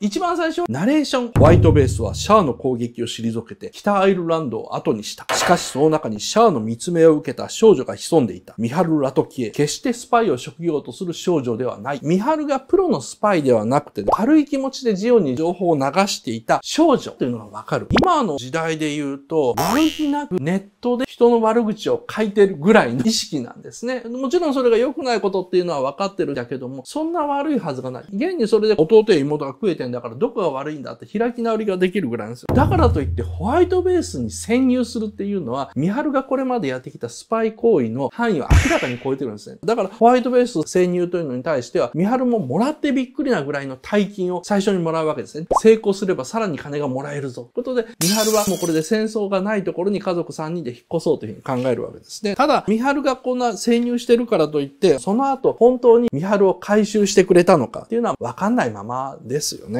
一番最初、ナレーション。ホワイトベースはシャアの攻撃を退けて北アイルランドを後にした。しかしその中にシャアの見つめを受けた少女が潜んでいた。ミハル・ラトキエ。決してスパイを職業とする少女ではない。ミハルがプロのスパイではなくて、軽い気持ちでジオンに情報を流していた少女というのがわかる。今の時代で言うと、悪気なくネットで人の悪口を書いてるぐらいの意識なんですね。もちろんそれが良くないことっていうのはわかってるんだけども、そんな悪いはずがない。現にそれで弟や妹が食えてだからどこが悪いんだって開き直りができるぐらいなんですよ。だからといってホワイトベースに潜入するっていうのは、ミハルがこれまでやってきたスパイ行為の範囲を明らかに超えてるんですね。だからホワイトベース潜入というのに対しては、ミハルももらってびっくりなぐらいの大金を最初にもらうわけですね。成功すればさらに金がもらえるぞ。ということで、ミハルはもうこれで戦争がないところに家族3人で引っ越そうというふうに考えるわけですね。ただ、ミハルがこんな潜入してるからといって、その後本当にミハルを回収してくれたのかっていうのはわかんないままですよね。